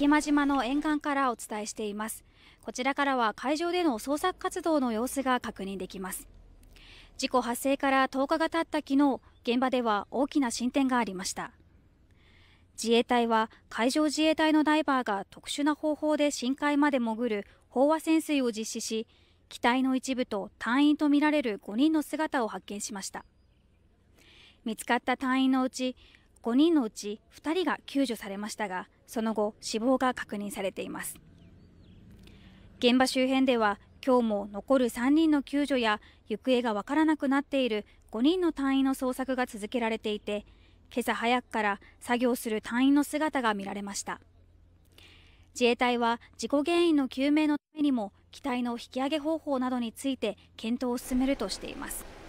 池間島の沿岸からお伝えしていますこちらからは海上での捜索活動の様子が確認できます事故発生から10日が経った昨日現場では大きな進展がありました自衛隊は海上自衛隊のダイバーが特殊な方法で深海まで潜る飽和潜水を実施し機体の一部と隊員とみられる5人の姿を発見しました見つかった隊員のうち5人のうち2人が救助されましたが、その後、死亡が確認されています。現場周辺では、今日も残る3人の救助や行方がわからなくなっている5人の隊員の捜索が続けられていて、今朝早くから作業する隊員の姿が見られました。自衛隊は事故原因の究明のためにも機体の引き上げ方法などについて検討を進めるとしています。